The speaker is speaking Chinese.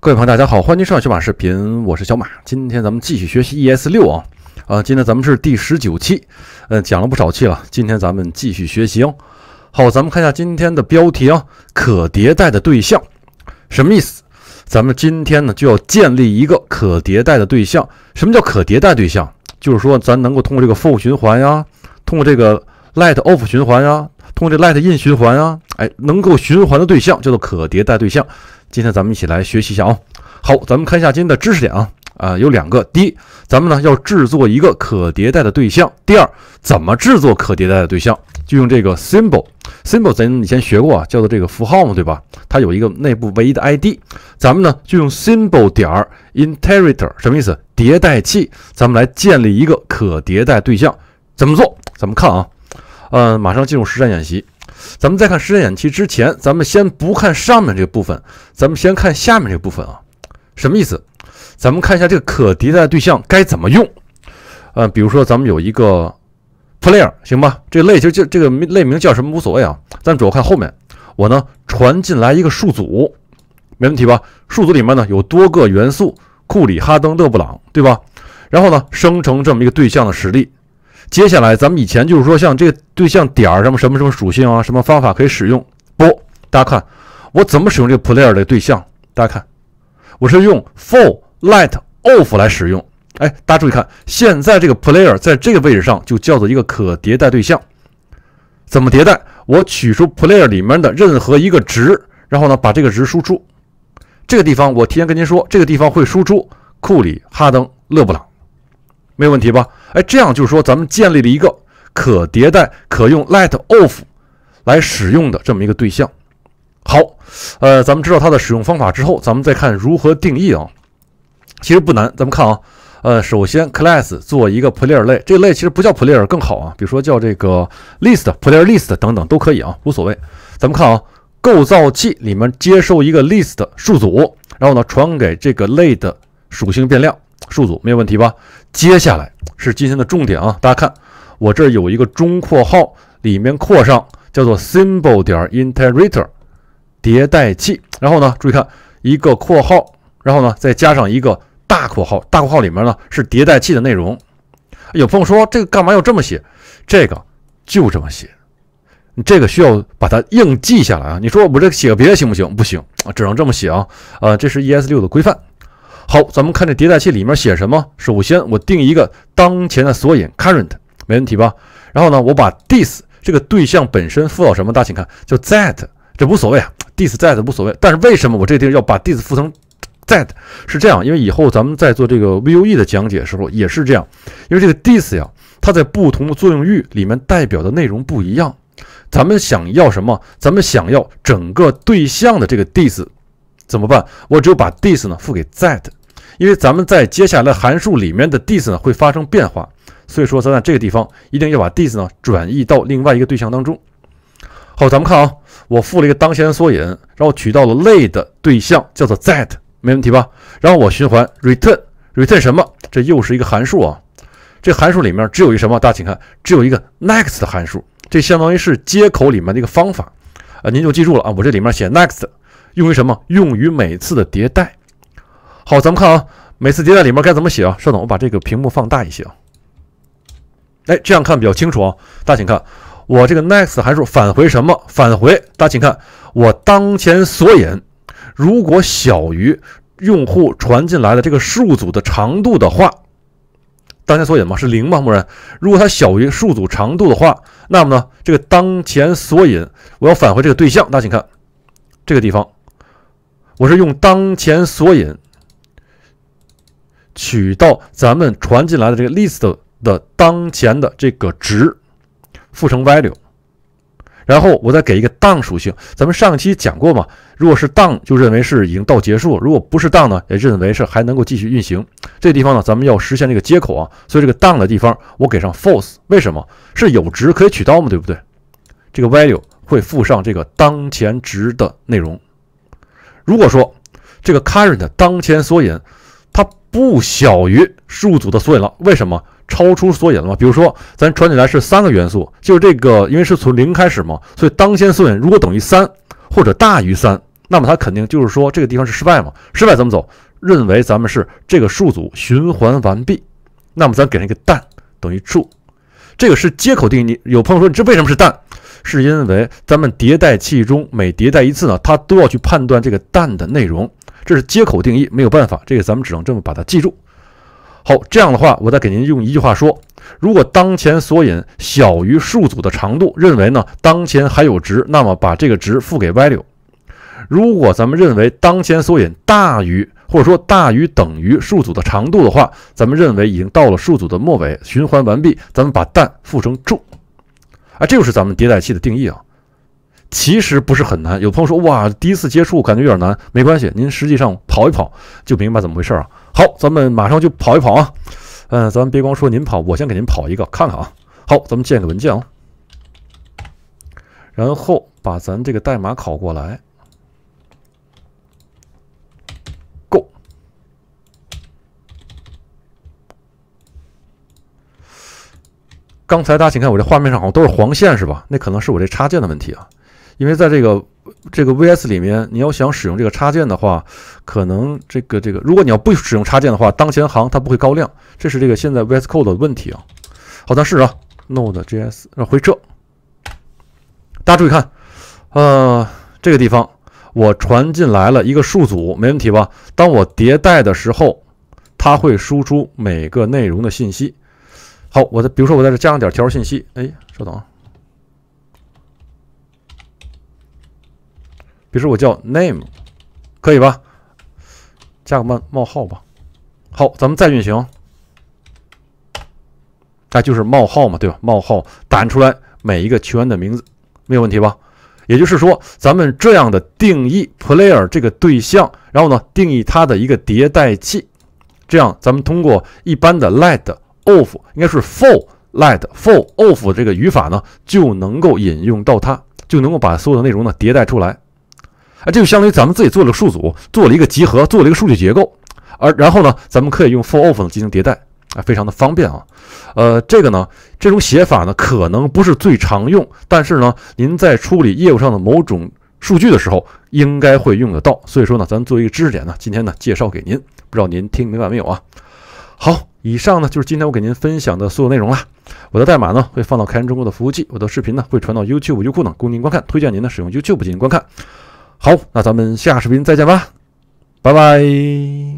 各位朋友，大家好，欢迎收看小马视频，我是小马。今天咱们继续学习 ES6 啊，啊，今天咱们是第十九期，嗯，讲了不少期了。今天咱们继续学习哦。好，咱们看一下今天的标题啊，可迭代的对象，什么意思？咱们今天呢就要建立一个可迭代的对象。什么叫可迭代对象？就是说咱能够通过这个 for 循环呀，通过这个 let of 循环呀。通过这 let in 循环啊，哎，能够循环的对象叫做可迭代对象。今天咱们一起来学习一下啊。好，咱们看一下今天的知识点啊啊，有两个。第一，咱们呢要制作一个可迭代的对象；第二，怎么制作可迭代的对象，就用这个 symbol。symbol 咱以前学过啊，叫做这个符号嘛，对吧？它有一个内部唯一的 ID。咱们呢就用 symbol 点 iterator，什么意思？迭代器。咱们来建立一个可迭代对象，怎么做？咱们看啊。呃，马上进入实战演习。咱们再看实战演习之前，咱们先不看上面这部分，咱们先看下面这部分啊。什么意思？咱们看一下这个可迭代对象该怎么用。呃，比如说咱们有一个 player，行吧？这类就就这个类名叫什么无所谓啊，咱主要看后面。我呢传进来一个数组，没问题吧？数组里面呢有多个元素，库里、哈登、勒布朗，对吧？然后呢生成这么一个对象的实例。接下来，咱们以前就是说，像这个对象点儿什么什么什么属性啊，什么方法可以使用不？大家看我怎么使用这个 player 的对象。大家看，我是用 for light off 来使用。哎，大家注意看，现在这个 player 在这个位置上就叫做一个可迭代对象。怎么迭代？我取出 player 里面的任何一个值，然后呢把这个值输出。这个地方我提前跟您说，这个地方会输出库里、哈登、勒布朗，没有问题吧？哎，这样就是说，咱们建立了一个可迭代、可用 let of 来使用的这么一个对象。好，呃，咱们知道它的使用方法之后，咱们再看如何定义啊。其实不难，咱们看啊，呃，首先 class 做一个 player 类，这类其实不叫 player 更好啊，比如说叫这个 list player list 等等都可以啊，无所谓。咱们看啊，构造器里面接收一个 list 数组，然后呢传给这个类的属性变量。数组没有问题吧？接下来是今天的重点啊！大家看，我这儿有一个中括号，里面括上叫做 symbol 点 iterator 迭代器。然后呢，注意看一个括号，然后呢再加上一个大括号，大括号里面呢是迭代器的内容。有朋友说这个干嘛要这么写？这个就这么写，你这个需要把它硬记下来啊！你说我这写个别行不行？不行啊，只能这么写啊！呃，这是 ES6 的规范。好，咱们看这迭代器里面写什么。首先，我定一个当前的索引 current，没问题吧？然后呢，我把 this 这个对象本身赋到什么？大家请看，就 that，这无所谓啊，this that 无所谓。但是为什么我这地方要把 this 赋成 that？是这样，因为以后咱们在做这个 Vue 的讲解的时候也是这样，因为这个 this 呀，它在不同的作用域里面代表的内容不一样。咱们想要什么？咱们想要整个对象的这个 this 怎么办？我只有把 this 呢赋给 that。因为咱们在接下来函数里面的 this 呢会发生变化，所以说咱在这个地方一定要把 this 呢转移到另外一个对象当中。好，咱们看啊，我赋了一个当前缩影，然后取到了类的对象，叫做 that，没问题吧？然后我循环 return return 什么？这又是一个函数啊。这函数里面只有一个什么？大家请看，只有一个 next 函数。这相当于是接口里面的一个方法啊。您就记住了啊，我这里面写 next 用于什么？用于每次的迭代。好，咱们看啊，每次迭代里面该怎么写啊？稍等，我把这个屏幕放大一些。哎，这样看比较清楚啊。大家请看，我这个 next 函数返回什么？返回，大家请看，我当前索引，如果小于用户传进来的这个数组的长度的话，当前索引嘛是零吗？默认。如果它小于数组长度的话，那么呢，这个当前索引我要返回这个对象。大家请看这个地方，我是用当前索引。取到咱们传进来的这个 list 的当前的这个值，赋成 value，然后我再给一个 d o w n 属性。咱们上期讲过嘛，如果是 d o w n 就认为是已经到结束，如果不是 d o w n 呢，也认为是还能够继续运行。这地方呢，咱们要实现这个接口啊，所以这个 d o w n 的地方我给上 false。为什么？是有值可以取到嘛，对不对？这个 value 会附上这个当前值的内容。如果说这个 current 当前索引它不小于数组的索引了，为什么超出索引了嘛？比如说咱传进来是三个元素，就是这个，因为是从零开始嘛，所以当先索引如果等于三或者大于三，那么它肯定就是说这个地方是失败嘛。失败怎么走？认为咱们是这个数组循环完毕，那么咱给人一个蛋等于住，这个是接口定义。有朋友说这为什么是蛋？是因为咱们迭代器中每迭代一次呢，它都要去判断这个蛋的内容。这是接口定义，没有办法，这个咱们只能这么把它记住。好，这样的话，我再给您用一句话说：如果当前索引小于数组的长度，认为呢当前还有值，那么把这个值赋给 value。如果咱们认为当前索引大于或者说大于等于数组的长度的话，咱们认为已经到了数组的末尾，循环完毕，咱们把蛋赋成重。啊，这就是咱们迭代器的定义啊。其实不是很难。有朋友说，哇，第一次接触感觉有点难，没关系，您实际上跑一跑就明白怎么回事儿啊。好，咱们马上就跑一跑啊。嗯，咱们别光说您跑，我先给您跑一个看看啊。好，咱们建个文件啊，然后把咱这个代码拷过来。Go。刚才大家请看，我这画面上好像都是黄线，是吧？那可能是我这插件的问题啊。因为在这个这个 VS 里面，你要想使用这个插件的话，可能这个这个，如果你要不使用插件的话，当前行它不会高亮。这是这个现在 VS Code 的问题啊。好，咱试试啊。Node JS，让回车。大家注意看，呃，这个地方我传进来了一个数组，没问题吧？当我迭代的时候，它会输出每个内容的信息。好，我在，比如说我在这加上点条信息。哎，稍等啊。比如说，我叫 name，可以吧？加个冒号吧。好，咱们再运行，哎，就是冒号嘛，对吧？冒号弹出来每一个球员的名字，没有问题吧？也就是说，咱们这样的定义 player 这个对象，然后呢，定义它的一个迭代器，这样咱们通过一般的 let of 应该是 for let for of 这个语法呢，就能够引用到它，就能够把所有的内容呢迭代出来。啊，这就相当于咱们自己做了个数组，做了一个集合，做了一个数据结构，而然后呢，咱们可以用 for of 进行迭代，啊，非常的方便啊。呃，这个呢，这种写法呢，可能不是最常用，但是呢，您在处理业务上的某种数据的时候，应该会用得到。所以说呢，咱做一个知识点呢，今天呢，介绍给您，不知道您听明白没有啊？好，以上呢就是今天我给您分享的所有内容了。我的代码呢会放到开源中国的服务器，我的视频呢会传到 YouTube、优酷呢供您观看，推荐您呢使用 YouTube 进行观看。好，那咱们下视频再见吧，拜拜。